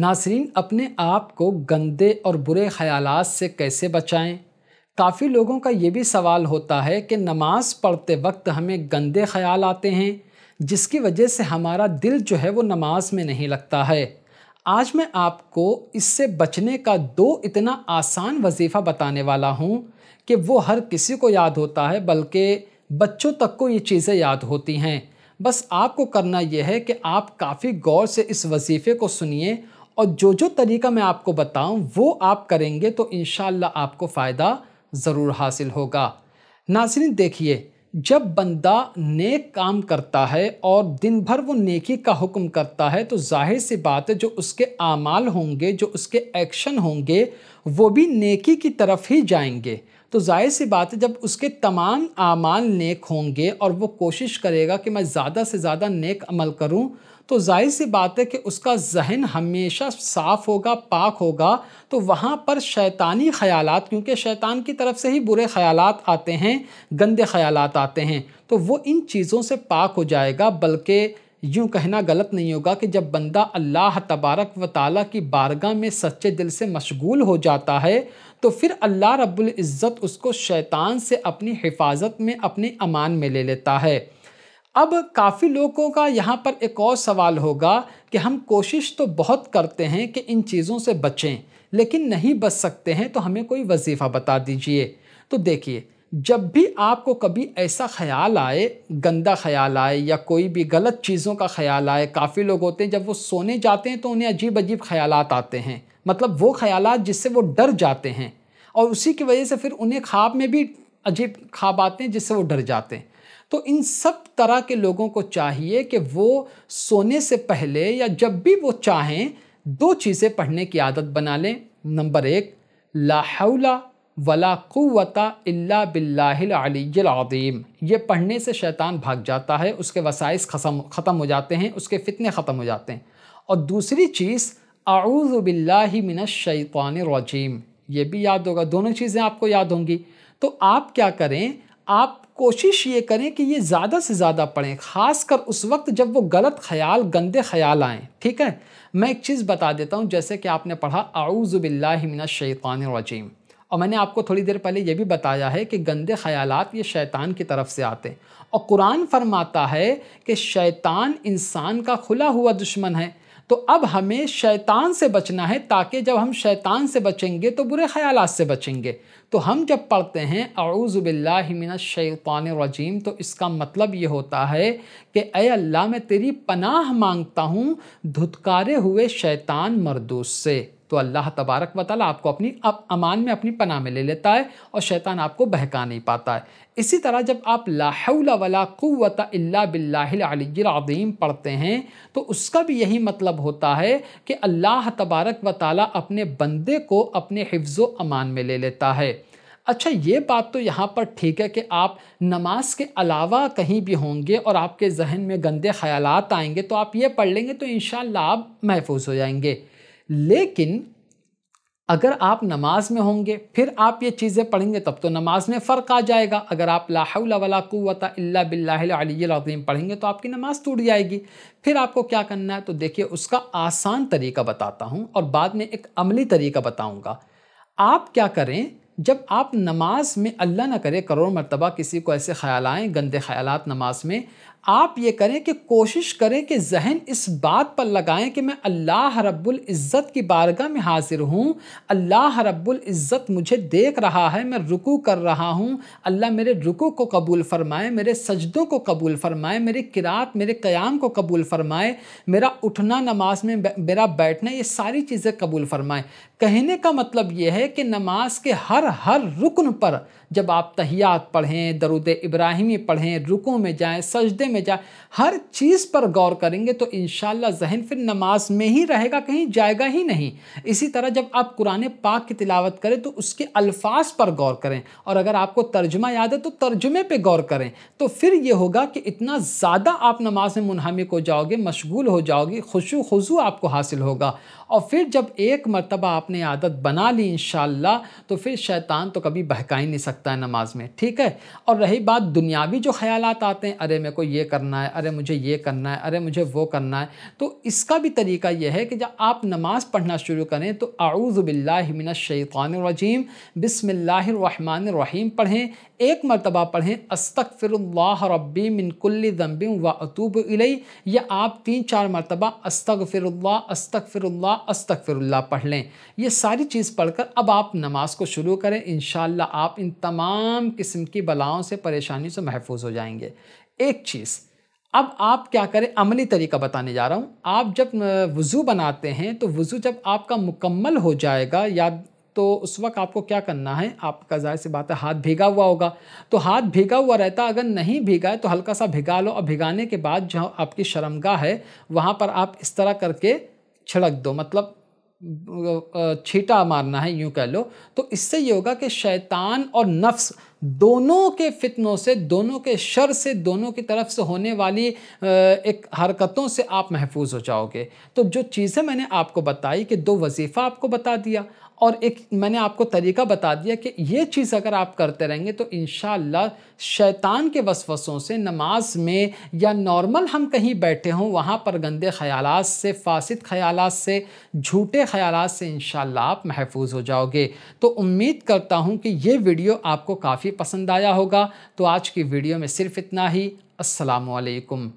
नासरीन अपने आप को गंदे और बुरे ख्याल से कैसे बचाएं काफ़ी लोगों का ये भी सवाल होता है कि नमाज़ पढ़ते वक्त हमें गंदे ख्याल आते हैं जिसकी वजह से हमारा दिल जो है वो नमाज में नहीं लगता है आज मैं आपको इससे बचने का दो इतना आसान वजीफ़ा बताने वाला हूँ कि वो हर किसी को याद होता है बल्कि बच्चों तक को ये चीज़ें याद होती हैं बस आपको करना यह है कि आप काफ़ी गौर से इस वजीफ़े को सुनिए और जो जो तरीका मैं आपको बताऊं वो आप करेंगे तो इन आपको फ़ायदा ज़रूर हासिल होगा नाजरीन देखिए जब बंदा नेक काम करता है और दिन भर वो नेकी का हुक्म करता है तो जाहिर सी बात है जो उसके आमाल होंगे जो उसके एक्शन होंगे वो भी नेकी की तरफ ही जाएंगे तो जाहिर सी बात है जब उसके तमाम आमाल नेक होंगे और वो कोशिश करेगा कि मैं ज़्यादा से ज़्यादा नेक अमल करूं तो जाहिर सी बात है कि उसका जहन हमेशा साफ़ होगा पाक होगा तो वहाँ पर शैतानी ख्याल क्योंकि शैतान की तरफ से ही बुरे ख्याल आते हैं गंदे ख्याल आते हैं तो वो इन चीज़ों से पाक हो जाएगा बल्कि यूँ कहना गलत नहीं होगा कि जब बंदा अल्लाह तबारक व ताली की बारगाह में सच्चे दिल से मशगूल हो जाता है तो फिर अल्लाह रब्बुल इज़्ज़त उसको शैतान से अपनी हिफाजत में अपने अमान में ले लेता है अब काफ़ी लोगों का यहाँ पर एक और सवाल होगा कि हम कोशिश तो बहुत करते हैं कि इन चीज़ों से बचें लेकिन नहीं बच सकते हैं तो हमें कोई वजीफ़ा बता दीजिए तो देखिए जब भी आपको कभी ऐसा ख्याल आए गंदा ख्याल आए या कोई भी गलत चीज़ों का ख्याल आए काफ़ी लोग होते हैं जब वो सोने जाते हैं तो उन्हें अजीब अजीब ख्याल आते हैं मतलब वो ख्याल जिससे वो डर जाते हैं और उसी की वजह से फिर उन्हें ख्वाब में भी अजीब ख्वाब आते हैं जिससे वो डर जाते हैं तो इन सब तरह के लोगों को चाहिए कि वो सोने से पहले या जब भी वो चाहें दो चीज़ें पढ़ने की आदत बना लें नंबर एक लाहौला वला क़ुवता इल्ला बिल्लाहिलआलीम ये पढ़ने से शैतान भाग जाता है उसके वसाइस खसम ख़त्म हो जाते हैं उसके फितने ख़त्म हो जाते हैं और दूसरी चीज़ रजीम ये भी याद होगा दोनों चीज़ें आपको याद होंगी तो आप क्या करें आप कोशिश ये करें कि ये ज़्यादा से ज़्यादा पढ़ें ख़ास कर उस वक्त जब वो गलत ख्याल गंदे ख्याल आएँ ठीक है मैं एक चीज़ बता देता हूँ जैसे कि आपने पढ़ा आऊज़बिल्लिमिनशैतानरजीम और मैंने आपको थोड़ी देर पहले ये भी बताया है कि गंदे ख्याल ये शैतान की तरफ से आते हैं और कुरान फरमाता है कि शैतान इंसान का खुला हुआ दुश्मन है तो अब हमें शैतान से बचना है ताकि जब हम शैतान से बचेंगे तो बुरे ख्याल से बचेंगे तो हम जब पढ़ते हैं आउज़बिल्लिमिन शैतान रजीम तो इसका मतलब ये होता है कि अय अल्लाह मैं तेरी पनाह मांगता हूँ धुतकारे हुए शैतान मरदूस से तो अल्लाह तबारक व आपको अपनी अब अमान में अपनी पनाह में ले लेता है और शैतान आपको बहका नहीं पाता है इसी तरह जब आप लाहौला वला क़ुवत अल्ला बिल्लाम पढ़ते हैं तो उसका भी यही मतलब होता है कि अल्लाह तबारक व ताल अपने बंदे को अपने हिफ्ज़ अमान में ले लेता है अच्छा ये बात तो यहाँ पर ठीक है कि आप नमाज के अलावा कहीं भी होंगे और आपके जहन में गंदे ख्यालात आएंगे तो आप ये पढ़ लेंगे तो इन आप महफूज हो जाएंगे लेकिन अगर आप नमाज में होंगे फिर आप ये चीज़ें पढ़ेंगे तब तो नमाज में फ़र्क आ जाएगा अगर आप लाहौलावलाकुवता बिल्लाम पढ़ेंगे तो आपकी नमाज टूट जाएगी फिर आपको क्या करना है तो देखिए उसका आसान तरीका बताता हूँ और बाद में एक अमली तरीका बताऊँगा आप क्या करें जब आप नमाज में अल्लाह ना करे करोड़ मरतबा किसी को ऐसे ख्याल आएँ गंदे ख्याल नमाज में आप ये करें कि कोशिश करें कि जहन इस बात पर लगाएं कि मैं अल्लाह रब्बुल इज़्ज़त की बारगाह में हाज़िर हूँ अल्लाह रब्बुल इज़्ज़त मुझे देख रहा है मैं रुकू कर रहा हूँ अल्लाह मेरे रुकू को कबूल फ़रमाए मेरे सजदों को कबूल फ़रमाए मेरी किरात मेरे क़याम को कबूल फ़रमाए मेरा उठना नमाज में मेरा बैठना ये सारी चीज़ें कबूल फरमाएँ कहने का मतलब ये है कि नमाज के हर हर रुकन पर जब आप तहियात पढ़ें दरुद इब्राहिमी पढ़ें रुकों में जाएं सजदे में जाएं हर चीज़ पर गौर करेंगे तो इन जहन फिर नमाज में ही रहेगा कहीं जाएगा ही नहीं इसी तरह जब आप कुरान पाक की तिलावत करें तो उसके अल्फाज पर गौर करें और अगर आपको तर्जमा याद है तो तर्जमे पर गौर करें तो फिर ये होगा कि इतना ज़्यादा आप नमाज में मुनहमिक हो जाओगे मशगूल हो जाओगे खुशू खुजू आपको हासिल होगा और फिर जब एक मरतबा आपने आदत बना ली इन तो फिर शैतान तो कभी बहका ही नहीं सकता सकता है नमाज में ठीक है और रही बात दुनियावी जो ख्याल आते हैं अरे मेरे को ये करना है अरे मुझे ये करना है अरे मुझे वो करना है तो इसका भी तरीका यह है कि जब आप नमाज पढ़ना शुरू करें तो आऊज़बिल्लिमिनशैतानरजीम बसमिल्लाम पढ़ें एक मरतबा पढ़ें अस्तक फ़िर रबी मिनकुल्ल ज़म्बिम व अतूब इलई या आप तीन चार मरतबा अस्तक फ़िर अस्तक फ़िर अस्तक पढ़ लें ये सारी चीज़ पढ़कर अब आप नमाज को शुरू करें इन आप इन तमाम किस्म की बलाओं से परेशानी से महफूज हो जाएंगे एक चीज़ अब आप क्या करें अमली तरीका बताने जा रहा हूँ आप जब वज़ू बनाते हैं तो वज़ू जब आपका मुकम्मल हो जाएगा या तो उस वक्त आपको क्या करना है आपका जाहिर सी बात है हाथ भीगा हुआ होगा तो हाथ भीगा हुआ रहता अगर नहीं भीगा है तो हल्का सा भिगा लो और भिगाने के बाद जहाँ आपकी शर्मगा है वहाँ पर आप इस तरह करके छिड़क दो मतलब छीटा मारना है यूँ कह लो तो इससे ये होगा कि शैतान और नफ्स दोनों के फितनों से दोनों के शर से दोनों की तरफ से होने वाली एक हरकतों से आप महफूज हो जाओगे तो जो चीज़ें मैंने आपको बताई कि दो वजीफ़ा आपको बता दिया और एक मैंने आपको तरीका बता दिया कि ये चीज़ अगर आप करते रहेंगे तो इन शैतान के वसवसों से नमाज में या नॉर्मल हम कहीं बैठे हों वहाँ पर गंदे ख्याल से फासिद ख्याल से झूठे ख्याल से इन आप महफूज हो जाओगे तो उम्मीद करता हूँ कि ये वीडियो आपको काफ़ी पसंद आया होगा तो आज की वीडियो में सिर्फ इतना ही असलकम